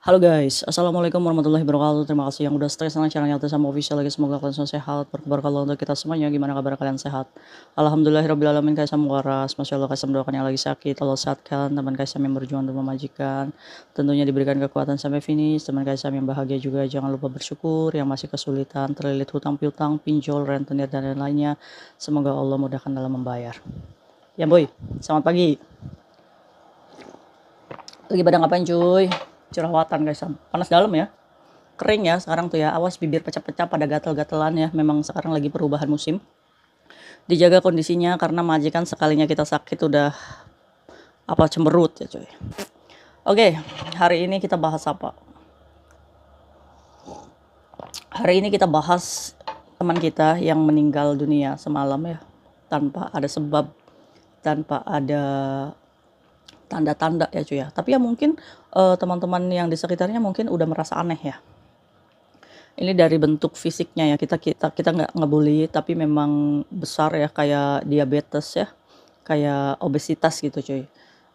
Halo guys, Assalamualaikum warahmatullahi wabarakatuh Terima kasih yang udah stress sama channelnya Atas sama official lagi Semoga kalian semua sehat Berkabar kalau untuk kita semuanya Gimana kabar kalian sehat Alhamdulillahirrabbilalamin Kaisam waras Masya Allah Kaisam doakan yang lagi sakit Allah sehatkan Teman Kaisam yang berjuang untuk memajikan Tentunya diberikan kekuatan sampai finish Teman Kaisam yang bahagia juga Jangan lupa bersyukur Yang masih kesulitan Terlilit hutang piutang Pinjol, rentenir dan lain-lainnya Semoga Allah mudahkan dalam membayar Ya boy, selamat pagi Lagi pada ngapain cuy? jerawatan guys panas dalam ya kering ya sekarang tuh ya awas bibir pecah-pecah pada gatal-gatalan ya memang sekarang lagi perubahan musim dijaga kondisinya karena majikan sekalinya kita sakit udah apa cemberut ya cuy oke hari ini kita bahas apa hari ini kita bahas teman kita yang meninggal dunia semalam ya tanpa ada sebab tanpa ada tanda-tanda ya cuy ya. Tapi ya mungkin eh, teman-teman uh, yang di sekitarnya mungkin udah merasa aneh ya. Ini dari bentuk fisiknya ya kita kita kita nggak ngebully tapi memang besar ya kayak diabetes ya kayak obesitas gitu cuy.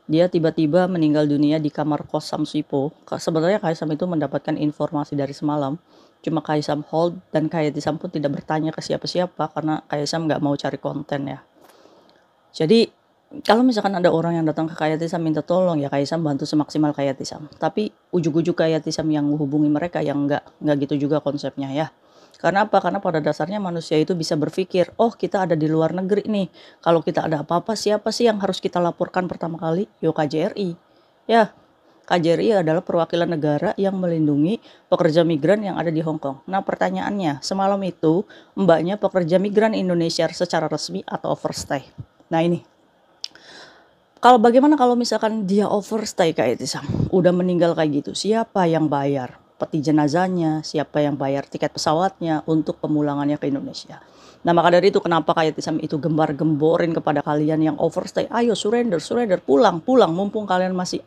Dia tiba-tiba meninggal dunia di kamar kos Samsipo. Sebenarnya Kaisam itu mendapatkan informasi dari semalam. Cuma Kaisam hold dan Kaisam pun tidak bertanya ke siapa-siapa karena Kaisam nggak mau cari konten ya. Jadi kalau misalkan ada orang yang datang ke Kaya Tisam minta tolong ya Kaya Tisam bantu semaksimal Kaya Tisam. Tapi ujuk-ujuk Kaya Tisam yang hubungi mereka yang nggak nggak gitu juga konsepnya ya. Karena apa? Karena pada dasarnya manusia itu bisa berpikir, oh kita ada di luar negeri nih. Kalau kita ada apa-apa, siapa sih yang harus kita laporkan pertama kali? Yo KJRI. Ya, KJRI adalah perwakilan negara yang melindungi pekerja migran yang ada di Hong Kong. Nah, pertanyaannya, semalam itu mbaknya pekerja migran Indonesia secara resmi atau overstay? Nah, ini kalau bagaimana kalau misalkan dia overstay kayak itu Sam, udah meninggal kayak gitu, siapa yang bayar peti jenazahnya, siapa yang bayar tiket pesawatnya untuk pemulangannya ke Indonesia. Nah maka dari itu kenapa kayak itu Tisam itu gembar-gemborin kepada kalian yang overstay, ayo surrender, surrender, pulang, pulang, mumpung kalian masih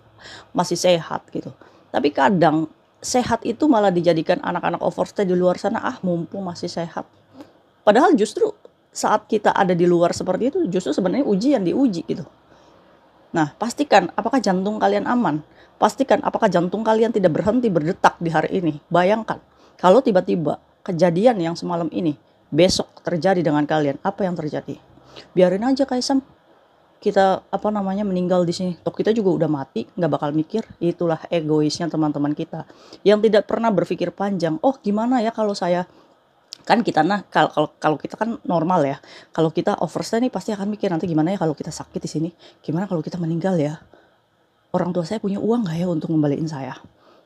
masih sehat gitu. Tapi kadang sehat itu malah dijadikan anak-anak overstay di luar sana, ah mumpung masih sehat. Padahal justru saat kita ada di luar seperti itu justru sebenarnya uji yang diuji gitu. Nah, pastikan apakah jantung kalian aman. Pastikan apakah jantung kalian tidak berhenti berdetak di hari ini. Bayangkan, kalau tiba-tiba kejadian yang semalam ini besok terjadi dengan kalian, apa yang terjadi? Biarin aja Kaisam kita apa namanya meninggal di sini. Toh kita juga udah mati, nggak bakal mikir. Itulah egoisnya teman-teman kita yang tidak pernah berpikir panjang. Oh, gimana ya kalau saya kan kita nah kalau kalau kita kan normal ya kalau kita overstay nih pasti akan mikir nanti gimana ya kalau kita sakit di sini gimana kalau kita meninggal ya orang tua saya punya uang nggak ya untuk membalikin saya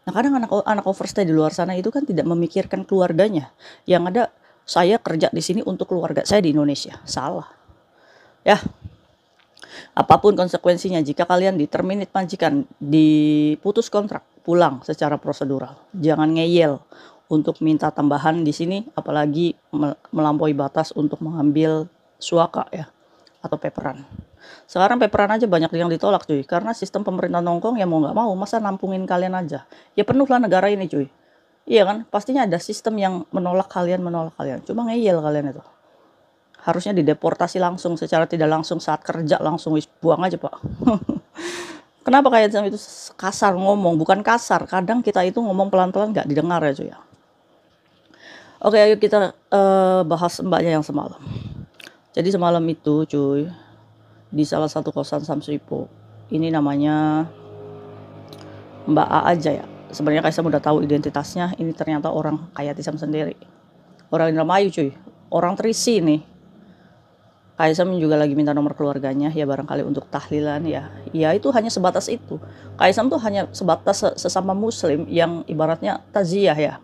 nah kadang anak anak overstay di luar sana itu kan tidak memikirkan keluarganya yang ada saya kerja di sini untuk keluarga saya di Indonesia salah ya apapun konsekuensinya jika kalian diterminit majikan diputus kontrak pulang secara prosedural jangan ngeyel untuk minta tambahan di sini apalagi melampaui batas untuk mengambil suaka ya atau peperan. Sekarang peperan aja banyak yang ditolak cuy karena sistem pemerintah Hongkong yang mau nggak mau masa nampungin kalian aja. Ya penuhlah negara ini cuy. Iya kan? Pastinya ada sistem yang menolak kalian, menolak kalian. Cuma ngeyel kalian itu. Harusnya dideportasi langsung secara tidak langsung saat kerja langsung wis buang aja, Pak. Kenapa kayak itu kasar ngomong? Bukan kasar, kadang kita itu ngomong pelan-pelan nggak didengar ya cuy ya. Oke, ayo kita uh, bahas mbaknya yang semalam. Jadi semalam itu, cuy, di salah satu kosan samsuipo, Ini namanya Mbak A aja ya. Sebenarnya saya udah tahu identitasnya, ini ternyata orang kaya Tisam sendiri. Orang Indramayu, cuy. Orang terisi nih. Kaisam juga lagi minta nomor keluarganya ya barangkali untuk tahlilan ya. Ya itu hanya sebatas itu. Kaisam tuh hanya sebatas sesama muslim yang ibaratnya taziah ya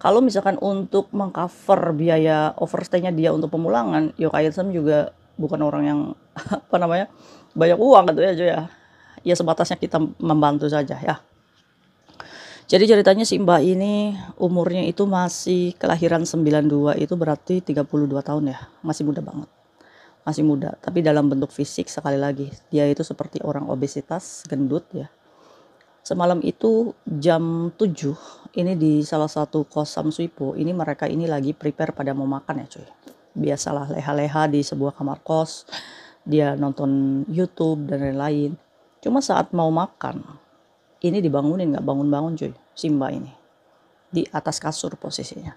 kalau misalkan untuk mengcover biaya overstay-nya dia untuk pemulangan, Yokaitsem ya juga bukan orang yang apa namanya banyak uang gitu ya ya. Ya sebatasnya kita membantu saja ya. Jadi ceritanya si Mbak ini umurnya itu masih kelahiran 92 itu berarti 32 tahun ya. Masih muda banget. Masih muda, tapi dalam bentuk fisik sekali lagi. Dia itu seperti orang obesitas, gendut ya Semalam itu jam 7 ini di salah satu kos Samsuipo ini mereka ini lagi prepare pada mau makan ya cuy. Biasalah leha-leha di sebuah kamar kos, dia nonton YouTube dan lain-lain. Cuma saat mau makan, ini dibangunin nggak bangun-bangun cuy, Simba ini. Di atas kasur posisinya.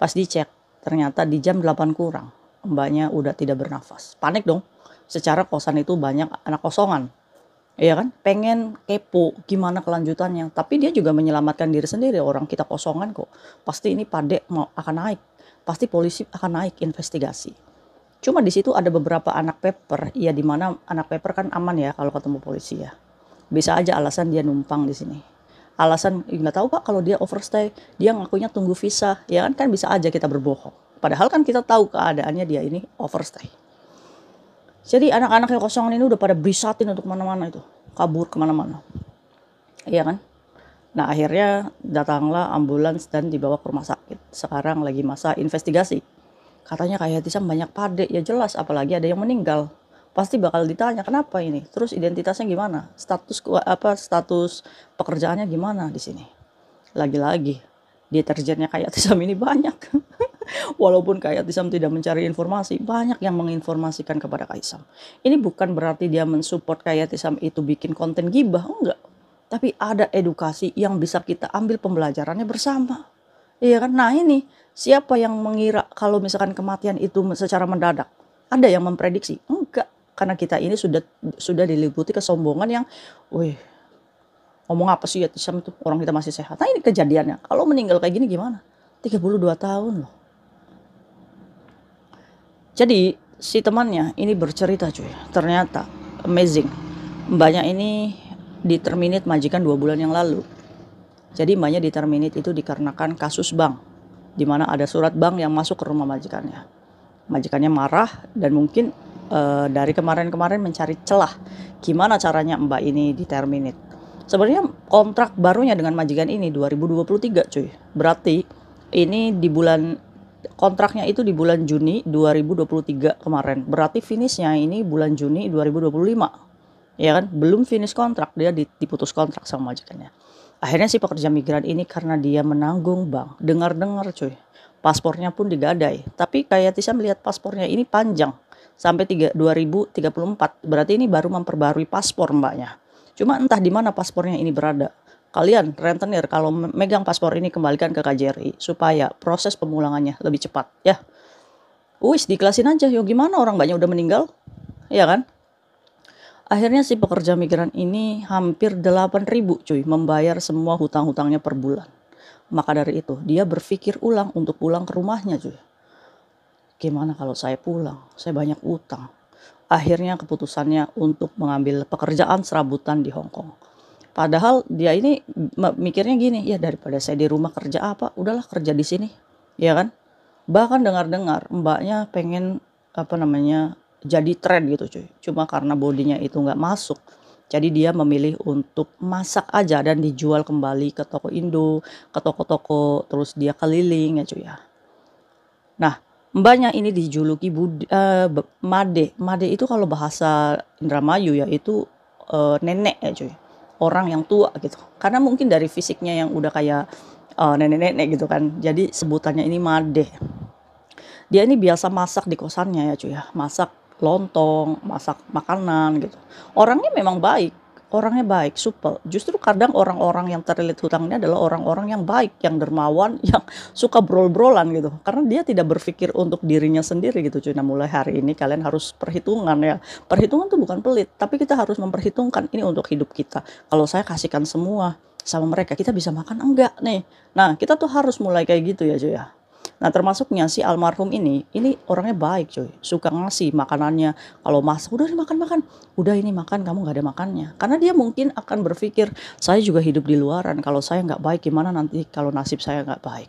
Pas dicek, ternyata di jam 8 kurang, mbaknya udah tidak bernafas. Panik dong, secara kosan itu banyak anak kosongan ya kan pengen kepo gimana kelanjutannya tapi dia juga menyelamatkan diri sendiri orang kita kosongan kok pasti ini padek mau akan naik pasti polisi akan naik investigasi cuma di situ ada beberapa anak paper ya mana anak paper kan aman ya kalau ketemu polisi ya bisa aja alasan dia numpang di sini alasan nggak tahu pak kalau dia overstay dia ngakunya tunggu visa ya kan kan bisa aja kita berbohong padahal kan kita tahu keadaannya dia ini overstay jadi anak-anak yang kosongan ini udah pada berisatin untuk mana-mana itu. Kabur kemana-mana. Iya kan? Nah akhirnya datanglah ambulans dan dibawa ke rumah sakit. Sekarang lagi masa investigasi. Katanya kayak Tisa banyak pade. Ya jelas apalagi ada yang meninggal. Pasti bakal ditanya kenapa ini. Terus identitasnya gimana? Status apa status pekerjaannya gimana di sini? Lagi-lagi deterjennya kayak Tisam ini banyak. Walaupun Tisam tidak mencari informasi, banyak yang menginformasikan kepada Kaisam. Ini bukan berarti dia mensupport Tisam itu bikin konten gibah, enggak. Tapi ada edukasi yang bisa kita ambil pembelajarannya bersama. Iya kan? Nah ini, siapa yang mengira kalau misalkan kematian itu secara mendadak? Ada yang memprediksi? Enggak. Karena kita ini sudah sudah diliputi kesombongan yang, wih, ngomong apa sih ya Tisam itu orang kita masih sehat. Nah ini kejadiannya. Kalau meninggal kayak gini gimana? 32 tahun loh. Jadi si temannya ini bercerita cuy, ternyata amazing. Mbaknya ini diterminit majikan dua bulan yang lalu. Jadi mbaknya diterminit itu dikarenakan kasus bank, di mana ada surat bank yang masuk ke rumah majikannya. Majikannya marah dan mungkin uh, dari kemarin-kemarin mencari celah gimana caranya mbak ini diterminit. Sebenarnya kontrak barunya dengan majikan ini 2023 cuy. Berarti ini di bulan kontraknya itu di bulan Juni 2023 kemarin. Berarti finishnya ini bulan Juni 2025. Ya kan? Belum finish kontrak, dia diputus kontrak sama majikannya. Akhirnya si pekerja migran ini karena dia menanggung bank, dengar-dengar cuy, paspornya pun digadai. Tapi kayak Tisha melihat paspornya ini panjang, sampai 3, 2034. Berarti ini baru memperbarui paspor mbaknya. Cuma entah di mana paspornya ini berada. Kalian rentenir kalau megang paspor ini kembalikan ke KJRI supaya proses pemulangannya lebih cepat ya. Wis dikelasin aja, yo gimana orang banyak udah meninggal, ya kan? Akhirnya si pekerja migran ini hampir 8.000 cuy membayar semua hutang-hutangnya per bulan. Maka dari itu dia berpikir ulang untuk pulang ke rumahnya cuy. Gimana kalau saya pulang? Saya banyak utang. Akhirnya keputusannya untuk mengambil pekerjaan serabutan di Hong Kong. Padahal dia ini mikirnya gini, ya daripada saya di rumah kerja apa, udahlah kerja di sini, ya kan? Bahkan dengar-dengar mbaknya pengen apa namanya jadi tren gitu cuy. Cuma karena bodinya itu nggak masuk, jadi dia memilih untuk masak aja dan dijual kembali ke toko Indo, ke toko-toko, terus dia keliling ya cuy ya. Nah, mbaknya ini dijuluki Budi, uh, Made. Made itu kalau bahasa Indramayu ya itu uh, eh, nenek ya cuy orang yang tua gitu. Karena mungkin dari fisiknya yang udah kayak nenek eh, nenek-nenek gitu kan. Jadi sebutannya ini made. Dia ini biasa masak di kosannya ya cuy ya. Masak lontong, masak makanan gitu. Orangnya memang baik, orangnya baik, supel. Justru kadang orang-orang yang terlilit hutangnya adalah orang-orang yang baik, yang dermawan, yang suka brol-brolan gitu. Karena dia tidak berpikir untuk dirinya sendiri gitu cuy. Nah mulai hari ini kalian harus perhitungan ya. Perhitungan tuh bukan pelit, tapi kita harus memperhitungkan ini untuk hidup kita. Kalau saya kasihkan semua sama mereka, kita bisa makan enggak nih? Nah kita tuh harus mulai kayak gitu ya cuy ya. Nah termasuknya si almarhum ini, ini orangnya baik cuy, suka ngasih makanannya. Kalau masak, udah dimakan makan, udah ini makan, kamu gak ada makannya. Karena dia mungkin akan berpikir, saya juga hidup di luaran, kalau saya gak baik gimana nanti kalau nasib saya gak baik.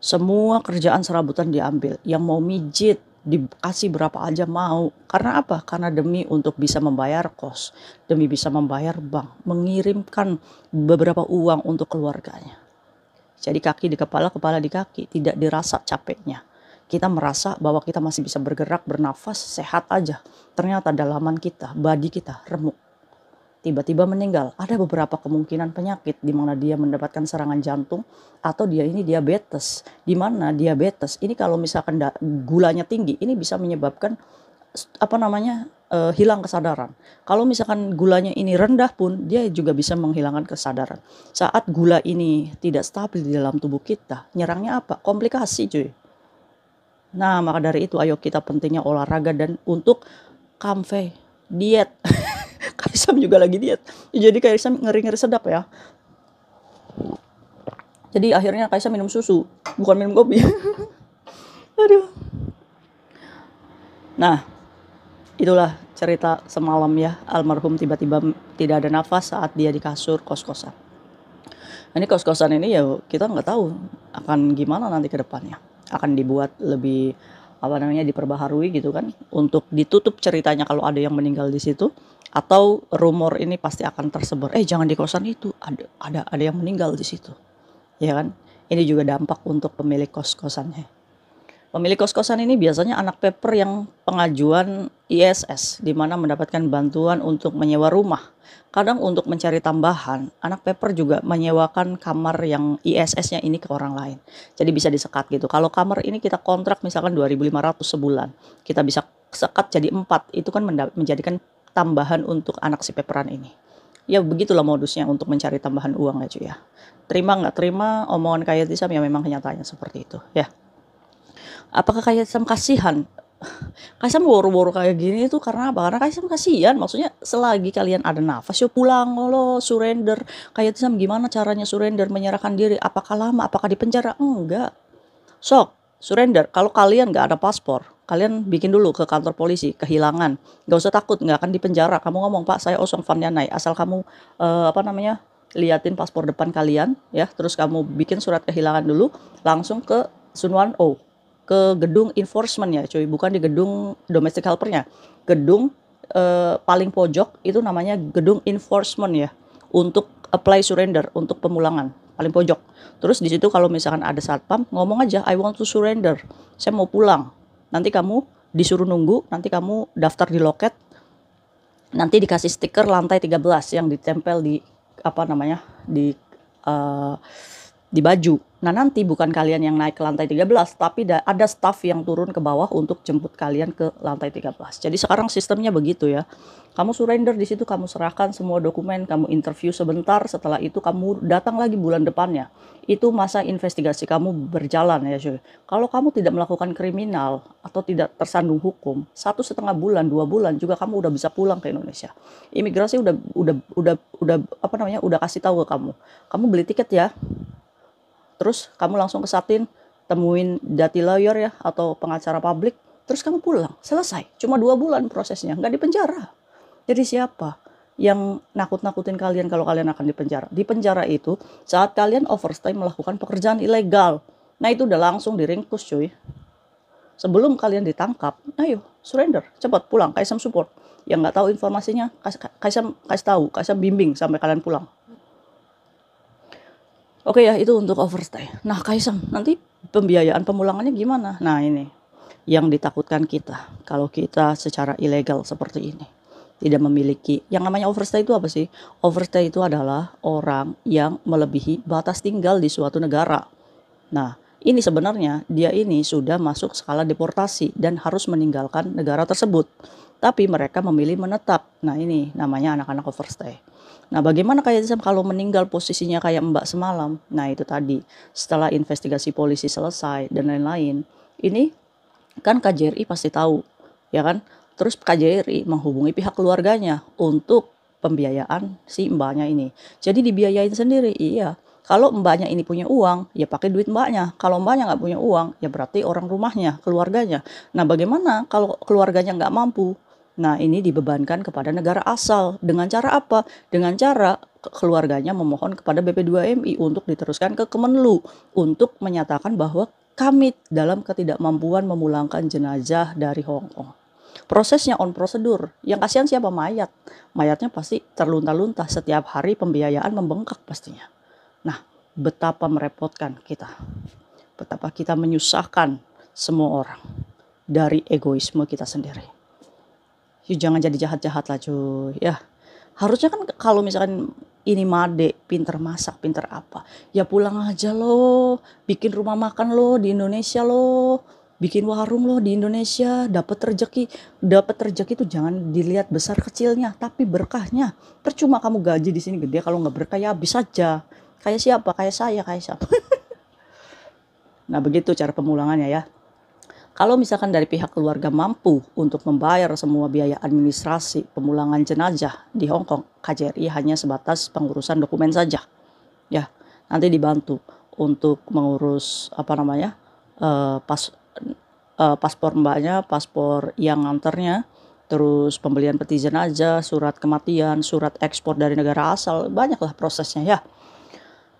Semua kerjaan serabutan diambil, yang mau mijit, dikasih berapa aja mau. Karena apa? Karena demi untuk bisa membayar kos, demi bisa membayar bank, mengirimkan beberapa uang untuk keluarganya. Jadi kaki di kepala, kepala di kaki, tidak dirasa capeknya. Kita merasa bahwa kita masih bisa bergerak, bernafas, sehat aja. Ternyata dalaman kita, badi kita remuk. Tiba-tiba meninggal. Ada beberapa kemungkinan penyakit di mana dia mendapatkan serangan jantung atau dia ini diabetes. Di mana diabetes ini kalau misalkan gulanya tinggi, ini bisa menyebabkan apa namanya uh, hilang kesadaran. Kalau misalkan gulanya ini rendah pun dia juga bisa menghilangkan kesadaran. Saat gula ini tidak stabil di dalam tubuh kita, nyerangnya apa? Komplikasi, cuy. Nah, maka dari itu ayo kita pentingnya olahraga dan untuk kamfe diet. Kaisam juga lagi diet. Jadi Kaisam ngeri-ngeri sedap ya. Jadi akhirnya Kaisam minum susu, bukan minum kopi. Aduh. Nah, Itulah cerita semalam ya, almarhum tiba-tiba tidak ada nafas saat dia di kasur kos-kosan. Ini kos-kosan ini ya kita nggak tahu akan gimana nanti ke depannya. Akan dibuat lebih apa namanya diperbaharui gitu kan untuk ditutup ceritanya kalau ada yang meninggal di situ atau rumor ini pasti akan tersebar eh jangan di kosan itu ada ada ada yang meninggal di situ ya kan ini juga dampak untuk pemilik kos kosannya Pemilik kos-kosan ini biasanya anak paper yang pengajuan ISS, di mana mendapatkan bantuan untuk menyewa rumah. Kadang untuk mencari tambahan, anak paper juga menyewakan kamar yang ISS-nya ini ke orang lain. Jadi bisa disekat gitu. Kalau kamar ini kita kontrak misalkan 2.500 sebulan, kita bisa sekat jadi 4. Itu kan menjadikan tambahan untuk anak si paperan ini. Ya begitulah modusnya untuk mencari tambahan uang ya cuy ya. Terima nggak terima omongan kayak Tisam ya memang kenyataannya seperti itu ya apakah kayak sama kasihan kasihan woro-woro kayak gini itu karena apa? Karena Kaisam kasihan, maksudnya selagi kalian ada nafas, yo ya pulang lo, surrender. Kayak Sam gimana caranya surrender, menyerahkan diri? Apakah lama? Apakah di penjara? Enggak. Sok, surrender. Kalau kalian nggak ada paspor, kalian bikin dulu ke kantor polisi kehilangan. Nggak usah takut, nggak akan di penjara. Kamu ngomong Pak, saya Osong Fania naik Asal kamu uh, apa namanya liatin paspor depan kalian, ya. Terus kamu bikin surat kehilangan dulu, langsung ke Sunwan O ke gedung enforcement ya cuy, bukan di gedung domestic helpernya. Gedung eh, paling pojok itu namanya gedung enforcement ya untuk apply surrender untuk pemulangan paling pojok. Terus di situ kalau misalkan ada satpam ngomong aja I want to surrender, saya mau pulang. Nanti kamu disuruh nunggu, nanti kamu daftar di loket. Nanti dikasih stiker lantai 13 yang ditempel di apa namanya? di uh, di baju. Nah nanti bukan kalian yang naik ke lantai 13, tapi ada staff yang turun ke bawah untuk jemput kalian ke lantai 13. Jadi sekarang sistemnya begitu ya. Kamu surrender di situ, kamu serahkan semua dokumen, kamu interview sebentar, setelah itu kamu datang lagi bulan depannya. Itu masa investigasi kamu berjalan ya cuy. Kalau kamu tidak melakukan kriminal atau tidak tersandung hukum, satu setengah bulan, dua bulan juga kamu udah bisa pulang ke Indonesia. Imigrasi udah udah udah udah apa namanya udah kasih tahu ke kamu. Kamu beli tiket ya, terus kamu langsung ke Satin, temuin jati lawyer ya atau pengacara publik, terus kamu pulang, selesai. Cuma dua bulan prosesnya, nggak dipenjara. Jadi siapa yang nakut-nakutin kalian kalau kalian akan dipenjara? penjara? Di penjara itu saat kalian overstay melakukan pekerjaan ilegal. Nah itu udah langsung diringkus cuy. Sebelum kalian ditangkap, ayo surrender, cepat pulang, Kaisam support. Yang nggak tahu informasinya, Kaisam kasih tahu, Kaisam bimbing sampai kalian pulang. Oke ya, itu untuk overstay. Nah, Kaisang, nanti pembiayaan pemulangannya gimana? Nah, ini yang ditakutkan kita kalau kita secara ilegal seperti ini tidak memiliki yang namanya overstay itu apa sih? Overstay itu adalah orang yang melebihi batas tinggal di suatu negara. Nah, ini sebenarnya dia ini sudah masuk skala deportasi dan harus meninggalkan negara tersebut. Tapi mereka memilih menetap. Nah, ini namanya anak-anak overstay. Nah, bagaimana kayak Sam kalau meninggal posisinya kayak Mbak semalam? Nah, itu tadi setelah investigasi polisi selesai dan lain-lain. Ini kan KJRI pasti tahu, ya kan? Terus KJRI menghubungi pihak keluarganya untuk pembiayaan si mbaknya ini. Jadi dibiayain sendiri, iya. Kalau mbaknya ini punya uang, ya pakai duit mbaknya. Kalau mbaknya nggak punya uang, ya berarti orang rumahnya, keluarganya. Nah bagaimana kalau keluarganya nggak mampu? Nah, ini dibebankan kepada negara asal. Dengan cara apa? Dengan cara keluarganya memohon kepada BP2MI untuk diteruskan ke Kemenlu untuk menyatakan bahwa kami dalam ketidakmampuan memulangkan jenazah dari Hong Kong. Prosesnya on prosedur. Yang kasihan siapa mayat? Mayatnya pasti terlunta-lunta setiap hari pembiayaan membengkak pastinya. Nah, betapa merepotkan kita. Betapa kita menyusahkan semua orang dari egoisme kita sendiri ya jangan jadi jahat-jahat lah cuy ya harusnya kan kalau misalkan ini made pinter masak pinter apa ya pulang aja loh bikin rumah makan loh di Indonesia loh bikin warung loh di Indonesia dapat rezeki dapat rezeki itu jangan dilihat besar kecilnya tapi berkahnya percuma kamu gaji di sini gede kalau nggak berkah ya habis aja kayak siapa kayak saya kayak siapa nah begitu cara pemulangannya ya kalau misalkan dari pihak keluarga mampu untuk membayar semua biaya administrasi pemulangan jenazah di Hong Kong, KJRI hanya sebatas pengurusan dokumen saja. Ya, nanti dibantu untuk mengurus apa namanya? Uh, pas uh, paspor mbaknya, paspor yang nganternya, terus pembelian peti jenazah, surat kematian, surat ekspor dari negara asal, banyaklah prosesnya ya.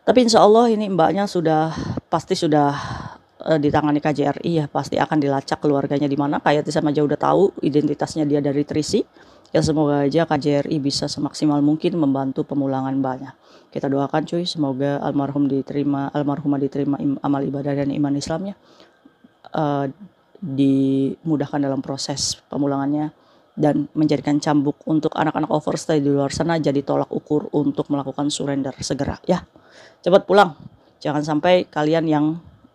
Tapi insya Allah ini mbaknya sudah pasti sudah uh, eh, ditangani KJRI ya pasti akan dilacak keluarganya di mana. Kayak sama aja udah tahu identitasnya dia dari Trisi. Ya semoga aja KJRI bisa semaksimal mungkin membantu pemulangan banyak. Kita doakan cuy semoga almarhum diterima almarhumah diterima im, amal ibadah dan iman Islamnya. Uh, eh, dimudahkan dalam proses pemulangannya dan menjadikan cambuk untuk anak-anak overstay di luar sana jadi tolak ukur untuk melakukan surrender segera ya. Cepat pulang. Jangan sampai kalian yang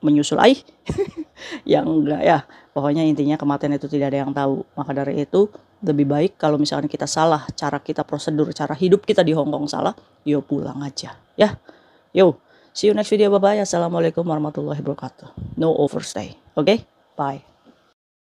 menyusul aih yang enggak ya pokoknya intinya kematian itu tidak ada yang tahu maka dari itu lebih baik kalau misalkan kita salah cara kita prosedur cara hidup kita di Hong Kong salah yo pulang aja ya yo see you next video bye bye assalamualaikum warahmatullahi wabarakatuh no overstay oke okay? bye